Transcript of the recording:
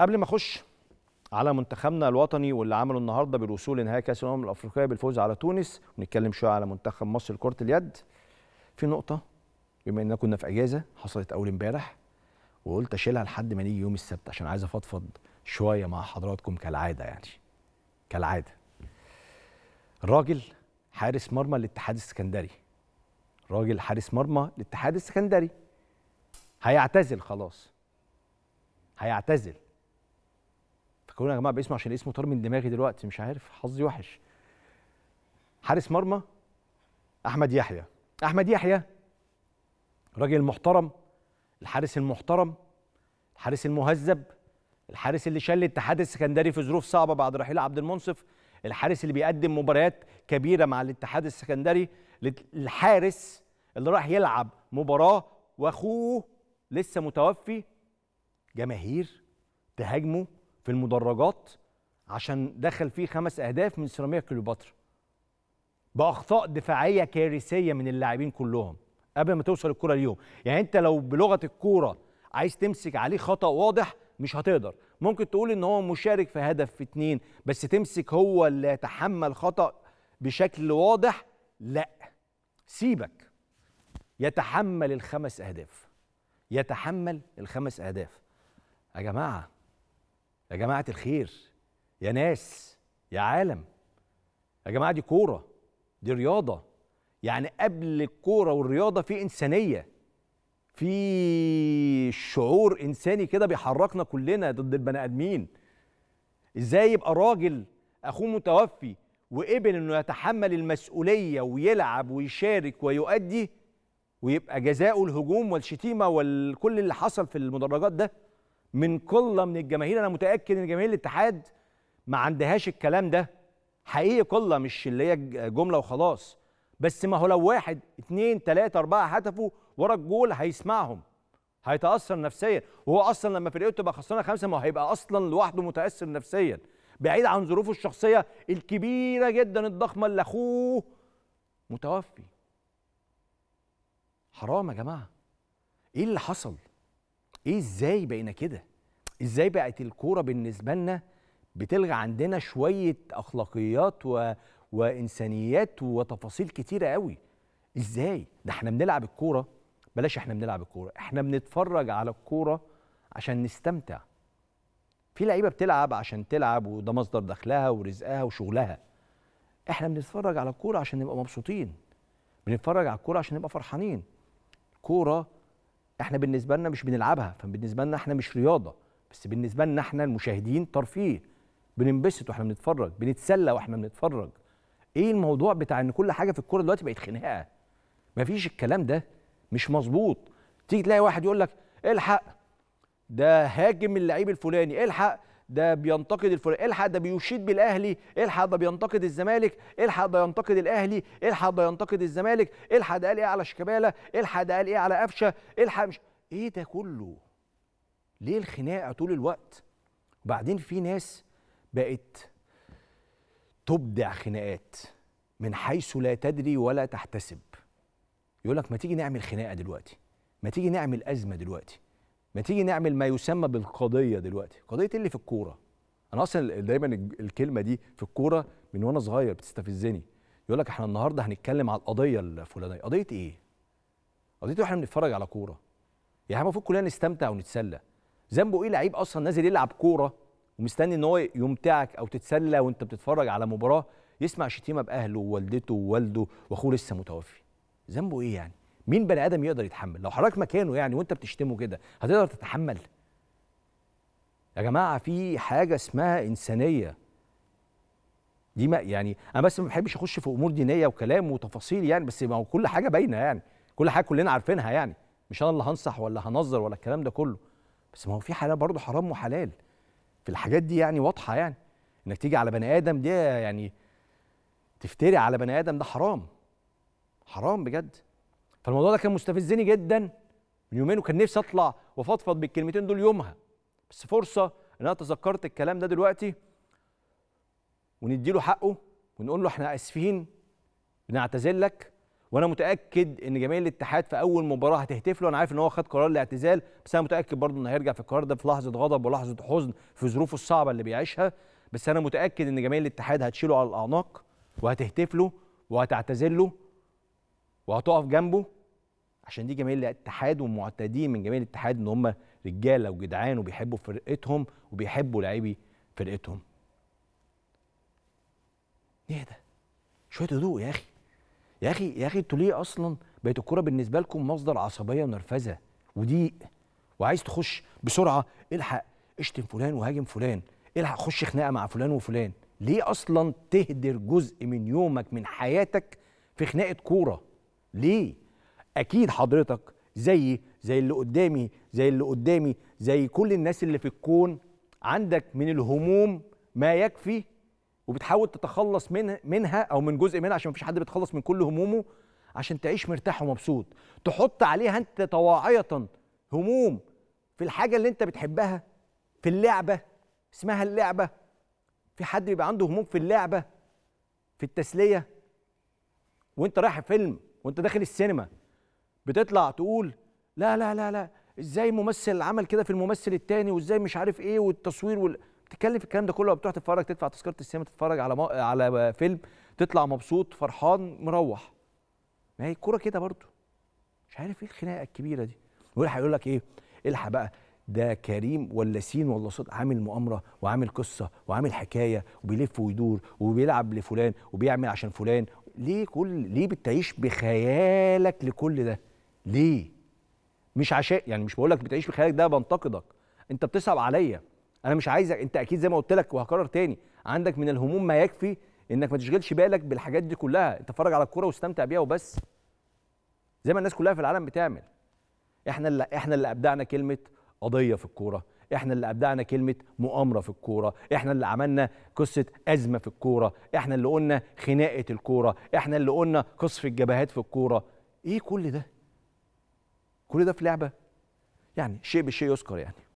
قبل ما اخش على منتخبنا الوطني واللي عمله النهارده بالوصول لنهائي كاس الامم الافريقيه بالفوز على تونس ونتكلم شويه على منتخب مصر لكره اليد في نقطه بما اننا كنا في اجازه حصلت اول امبارح وقلت اشيلها لحد ما نيجي يوم السبت عشان عايز افضفض شويه مع حضراتكم كالعاده يعني كالعاده راجل حارس مرمى الاتحاد السكندري راجل حارس مرمى الاتحاد السكندري هيعتزل خلاص هيعتزل احكوا يا جماعه باسمه عشان اسمه طار من دماغي دلوقتي مش عارف حظي وحش حارس مرمى احمد يحيى احمد يحيى راجل محترم الحارس المحترم الحارس المهذب الحارس اللي شال الاتحاد السكندري في ظروف صعبه بعد رحيل عبد المنصف الحارس اللي بيقدم مباريات كبيره مع الاتحاد السكندري الحارس اللي راح يلعب مباراه واخوه لسه متوفي جماهير تهاجمه في المدرجات عشان دخل فيه خمس اهداف من سيراميكا كليوباترا باخطاء دفاعيه كارثيه من اللاعبين كلهم قبل ما توصل الكره اليوم يعني انت لو بلغه الكوره عايز تمسك عليه خطا واضح مش هتقدر ممكن تقول ان هو مشارك في هدف في اتنين بس تمسك هو اللي يتحمل خطا بشكل واضح لا سيبك يتحمل الخمس اهداف يتحمل الخمس اهداف يا جماعه يا جماعة الخير يا ناس يا عالم يا جماعة دي كورة دي رياضة يعني قبل الكورة والرياضة في إنسانية في شعور إنساني كده بيحركنا كلنا ضد البني آدمين إزاي يبقى راجل أخوه متوفي وقبل إنه يتحمل المسؤولية ويلعب ويشارك ويؤدي ويبقى جزاؤه الهجوم والشتيمة وكل اللي حصل في المدرجات ده من قله من الجماهير انا متاكد ان جماهير الاتحاد ما عندهاش الكلام ده حقيقي قله مش اللي هي جمله وخلاص بس ما هو لو واحد اثنين ثلاثة أربعة هتفوا ورا الجول هيسمعهم هيتأثر نفسيا وهو أصلا لما فرقته تبقى خسرانة خمسة ما هو هيبقى أصلا لوحده متأثر نفسيا بعيد عن ظروفه الشخصية الكبيرة جدا الضخمة اللي أخوه متوفي حرام يا جماعة إيه اللي حصل؟ إيه إزاي بقينا كده؟ ازاي بقت الكوره بالنسبه لنا بتلغى عندنا شويه اخلاقيات و... وانسانيات وتفاصيل كتيره قوي ازاي ده احنا بنلعب الكوره بلاش احنا بنلعب الكوره احنا بنتفرج على الكوره عشان نستمتع في لعيبه بتلعب عشان تلعب وده مصدر دخلها ورزقها وشغلها احنا بنتفرج على الكوره عشان نبقى مبسوطين بنتفرج على الكوره عشان نبقى فرحانين كوره احنا بالنسبه لنا مش بنلعبها فبالنسبه لنا احنا مش رياضه بس بالنسبه لنا احنا المشاهدين ترفيه بننبسط واحنا بنتفرج بنتسلى واحنا بنتفرج ايه الموضوع بتاع ان كل حاجه في الكوره دلوقتي بقت خناقه مفيش الكلام ده مش مظبوط تيجي تلاقي واحد يقول لك الحق ده هاجم اللعيب الفلاني الحق ده بينتقد الفلاني الحق ده بيشيد بالاهلي الحق ده بينتقد الزمالك الحق ده ينتقد الاهلي الحق ده ينتقد الزمالك الحق ده قال ايه على شيكابالا الحق ده قال ايه على قفشه الحق مش ايه ده كله ليه الخناقه طول الوقت وبعدين في ناس بقت تبدع خناقات من حيث لا تدري ولا تحتسب يقول لك ما تيجي نعمل خناقه دلوقتي ما تيجي نعمل ازمه دلوقتي ما تيجي نعمل ما يسمى بالقضيه دلوقتي قضيه إيه اللي في الكوره انا اصلا دايما الكلمه دي في الكوره من وانا صغير بتستفزني يقول لك احنا النهارده هنتكلم على القضيه الفلانيه قضيه ايه قضيه إيه؟ احنا بنتفرج على كوره يعني المفروض كلنا نستمتع ونتسلى ذنبه ايه لعيب اصلا نازل يلعب كوره ومستني ان هو يمتعك او تتسلى وانت بتتفرج على مباراه يسمع شتيمه باهله ووالدته ووالده واخوه لسه متوفي ذنبه ايه يعني مين بني ادم يقدر يتحمل لو حضرتك مكانه يعني وانت بتشتمه كده هتقدر تتحمل يا جماعه في حاجه اسمها انسانيه دي ما يعني انا بس ما بحبش اخش في امور دينيه وكلام وتفاصيل يعني بس ما هو كل حاجه باينه يعني كل حاجه كلنا عارفينها يعني مش انا اللي هنصح ولا هنظر ولا الكلام ده كله بس ما هو في حلال برضه حرام وحلال في الحاجات دي يعني واضحه يعني انك تيجي على بني ادم دي يعني تفتري على بني ادم ده حرام حرام بجد فالموضوع ده كان مستفزني جدا من يومين وكان نفسي اطلع وافضفض بالكلمتين دول يومها بس فرصه ان انا تذكرت الكلام ده دلوقتي ونديله حقه ونقول له احنا اسفين بنعتذر لك وانا متاكد ان جماهير الاتحاد في اول مباراه هتهتف له انا عارف ان هو خد قرار الاعتزال بس انا متاكد برضه انه هيرجع في القرار ده في لحظه غضب ولحظه حزن في ظروفه الصعبه اللي بيعيشها بس انا متاكد ان جماهير الاتحاد هتشيله على الاعناق وهتهتف له وهتعتزل له وهتقف جنبه عشان دي جماهير الاتحاد ومعتادين من جماهير الاتحاد ان هم رجاله وجدعان وبيحبوا فرقتهم وبيحبوا لاعبي فرقتهم ايه ده شويه هدوء يا اخي يا اخي يا اخي انتوا ليه اصلا بقت الكوره بالنسبه لكم مصدر عصبيه ونرفزه وضيق وعايز تخش بسرعه الحق اشتم فلان وهاجم فلان الحق خش خناقه مع فلان وفلان ليه اصلا تهدر جزء من يومك من حياتك في خناقه كوره ليه اكيد حضرتك زيي زي اللي قدامي زي اللي قدامي زي كل الناس اللي في الكون عندك من الهموم ما يكفي وبتحاول تتخلص منها منها او من جزء منها عشان مفيش حد بيتخلص من كل همومه عشان تعيش مرتاح ومبسوط تحط عليها انت طواعيه هموم في الحاجه اللي انت بتحبها في اللعبه اسمها اللعبه في حد بيبقى عنده هموم في اللعبه في التسليه وانت رايح فيلم وانت داخل السينما بتطلع تقول لا لا لا لا ازاي ممثل عمل كده في الممثل التاني وازاي مش عارف ايه والتصوير وال... بتتكلم في الكلام ده كله بتروح تتفرج تدفع تذكره السينما تتفرج على على فيلم تطلع مبسوط فرحان مروح ما هي الكوره كده برضو مش عارف ايه الخناقه الكبيره دي يقول هيقول لك ايه الحق بقى ده كريم ولا سين ولا صوت عامل مؤامره وعامل قصه وعامل حكايه وبيلف ويدور وبيلعب لفلان وبيعمل عشان فلان ليه كل ليه بتعيش بخيالك لكل ده ليه مش عشان يعني مش بقول لك بتعيش بخيالك ده بنتقدك انت بتصعب عليا انا مش عايزك انت اكيد زي ما قلت لك وهكرر تاني عندك من الهموم ما يكفي انك ما تشغلش بالك بالحاجات دي كلها انت اتفرج على الكوره واستمتع بيها وبس زي ما الناس كلها في العالم بتعمل احنا اللي احنا اللي ابدعنا كلمه قضيه في الكوره احنا اللي ابدعنا كلمه مؤامره في الكوره احنا اللي عملنا قصه ازمه في الكوره احنا اللي قلنا خناقه الكوره احنا اللي قلنا قصف الجبهات في الكوره ايه كل ده كل ده في لعبه يعني شيء بالشيء يذكر يعني